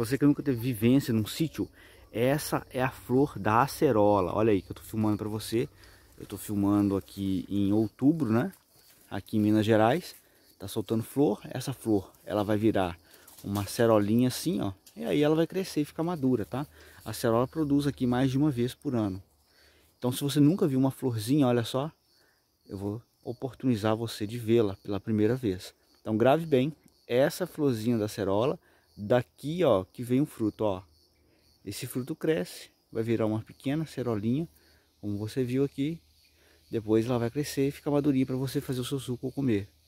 você que nunca teve vivência num sítio, essa é a flor da acerola. Olha aí que eu estou filmando para você. Eu estou filmando aqui em outubro, né? Aqui em Minas Gerais. Tá soltando flor. Essa flor, ela vai virar uma acerolinha assim, ó. E aí ela vai crescer e ficar madura, tá? A acerola produz aqui mais de uma vez por ano. Então se você nunca viu uma florzinha, olha só. Eu vou oportunizar você de vê-la pela primeira vez. Então grave bem essa florzinha da acerola daqui ó que vem um fruto ó esse fruto cresce vai virar uma pequena cerolinha como você viu aqui depois ela vai crescer e ficar madurinha para você fazer o seu suco ou comer